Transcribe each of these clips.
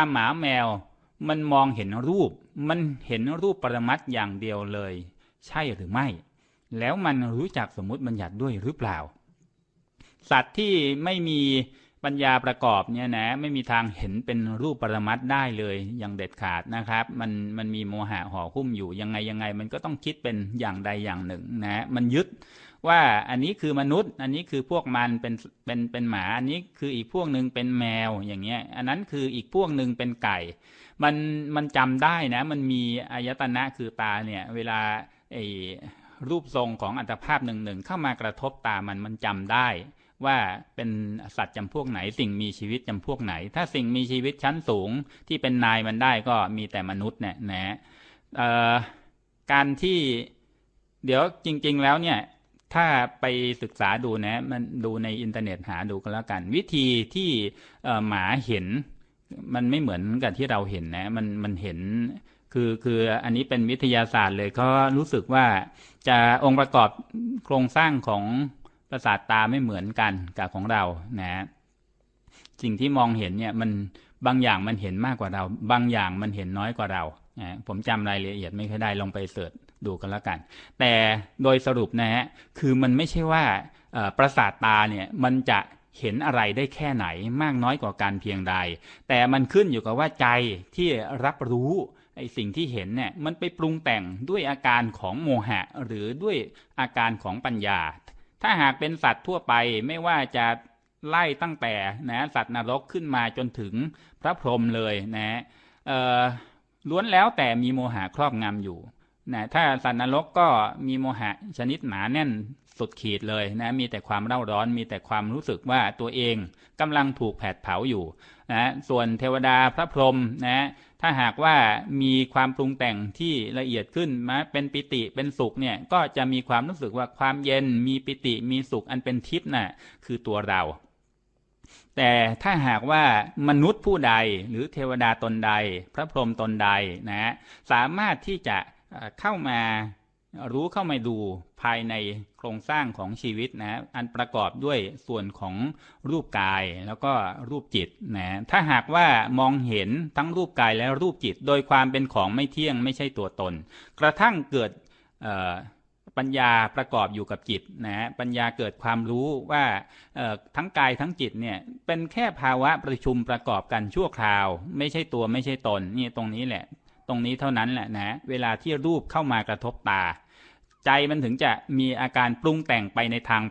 าหมาแมวมันมองเห็นรูป มันเห็นรูปปรมัตอย่างเดียวเลย ใช่หรือไม่ แล้วมันรู้จักสมมติบัญญัติด้วยหรือเปล่า สัตว์ที่ไม่มีปัญญาประกอบเนี่ยนะไม่มีทางเห็นเป็นรูปปรมัตได้เลยอย่างเด็ดขาดนะครับมันมันมีโมหะห่อหุ้มอยู่ ยัง ไง ยัง ไง มันก็ต้องคิดเป็นอย่างใดอย่างหนึ่งนะมันยึดว่าอันนี้คือมนุษย์ อันนี้คือพวกมันเป็นเป็นเป็นหมาอันนี้คืออีกพวกหนึ่งเป็นแมวอย่างเงี้ยอันนั้นคืออีกพวกหนึ่งเป็นไก่ มันมันจำได้นะมันมีอายตนะคือตาเนี่ยเวลาไอรูปทรงของอัตภาพหนึ่งหนึ่งเข้ามากระทบตามันมันจำได้ ว่าเป็นสัตว์จำพวกไหน สิ่งมีชีวิตจำพวกไหน ถ้าสิ่งมีชีวิตชั้นสูง ที่เป็นนายมันได้ก็มีแต่มนุษย์เนี่ยนะการที่เดี๋ยวจริง ๆ แล้วเนี่ยถ้าไปศึกษาดูนะ มันดูในอินเทอร์เน็ต หาดูก็แล้วกัน วิธีที่หมาเห็นมันไม่เหมือนกับที่เราเห็นนะ มันมันเห็นคือคืออันนี้เป็นวิทยาศาสตร์เลยก็รู้สึกว่าจะองค์ประกอบโครงสร้างของประสาทตาไม่เหมือนกันกับของเรานะสิ่งที่มองเห็นเนี่ยมันบางอย่างมันเห็นมากกว่าเรา บางอย่างมันเห็นน้อยกว่าเรานะผมจำรายละเอียดไม่ค่อยได้ลองไปเสิร์ชดูกันแล้วกัน แต่โดยสรุปนะฮะ คือมันไม่ใช่ว่าประสาท ตาเนี่ยมันจะเห็นอะไรได้แค่ไหนมากน้อยกว่าการเพียงใด แต่มันขึ้นอยู่กับว่าใจที่รับรู้ ไอสิ่งที่เห็นเนี่ยมันไปปรุงแต่งด้วยอาการของโมหะหรือด้วยอาการของปัญญา ถ้าหากเป็นสัตว์ทั่วไปไม่ว่าจะไล่ตั้งแต่นะสัตว์นรกขึ้นมาจนถึงพระพรหมเลยนะล้วนแล้วแต่มีโมหะครอบงำอยู่นะถ้าสัตว์นรกก็มีโมหะชนิดหนาแน่นสุดขีดเลยนะ มีแต่ความเร่าร้อน มีแต่ความรู้สึกว่าตัวเองกำลังถูกแผดเผาอยู่นะ ส่วนเทวดาพระพรหมนะ ถ้าหากว่ามีความปรุงแต่งที่ละเอียดขึ้นมาเป็นปิติเป็นสุขเนี่ย ก็จะมีความรู้สึกว่าความเย็นมีปิติมีสุขอันเป็นทิพย์นะ่ะ คือตัวเรา แต่ถ้าหากว่ามนุษย์ผู้ใดหรือเทวดาตนใด พระพรหมตนใดนะ สามารถที่จะเข้ามารู้เข้ามาดูภายในโครงสร้างของชีวิตนะอันประกอบด้วยส่วนของรูปกายแล้วก็รูปจิตนะถ้าหากว่ามองเห็นทั้งรูปกายและรูปจิตโดยความเป็นของไม่เที่ยงไม่ใช่ตัวตน กระทั่งเกิดปัญญาประกอบอยู่กับจิตนะปัญญาเกิดความรู้ว่าทั้งกายทั้งจิตเนี่ย เป็นแค่ภาวะประชุมประกอบกันชั่วคราวไม่ใช่ตัวไม่ใช่ตนนี่ตรงนี้แหละตรงนี้ เท่านั้น แหละนะเวลาที่รูปเข้ามากระทบตา ใจมันถึงจะมีอาการปรุงแต่งไปในทาง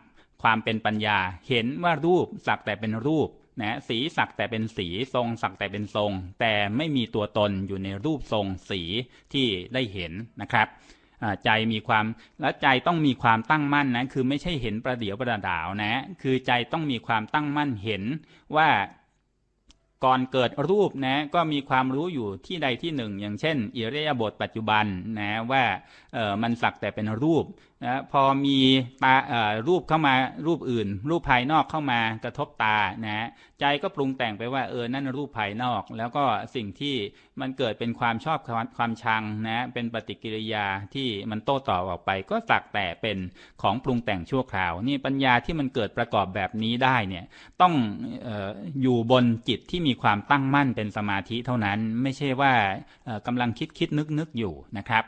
ความเป็นปัญญา เห็นว่ารูปสัก แต่เป็นรูปนะสีสัก แต่เป็นสีทรง สัก แต่เป็นทรง แต่ไม่มีตัวตนอยู่ในรูปทรงสีที่ได้เห็นนะครับใจมีความและใจต้องมีความตั้งมั่นนะคือไม่ใช่เห็น ประเดี๋ยวประดาวนะคือใจต้องมีความตั้งมั่นเห็นว่าก่อนเกิดรูปนะก็มีความรู้อยู่ที่ใดที่หนึ่ง อย่างเช่นอิเรยยบทปัจจุบันนะว่าเออมันสักแต่เป็นรูปนะพอมีตาเออรูปเข้ามารูปอื่น รูปภายนอกเข้ามากระทบตานะใจก็ปรุงแต่งไปว่าเออนั่นรูปภายนอก แล้วก็สิ่งที่มันเกิดเป็นความชอบความชังนะเป็นปฏิกิริยาที่มันโต้ตอบออกไป ก็สักแต่เป็นของปรุงแต่งชั่วคราวนี่ปัญญาที่มันเกิดประกอบแบบนี้ได้เนี่ยต้องอออยู่บนจิตที่มีมีความตั้งมั่นเป็นสมาธิเท่านั้นไม่ใช่ว่ากำลังคิดคิดนึกนึกอยู่นะครับ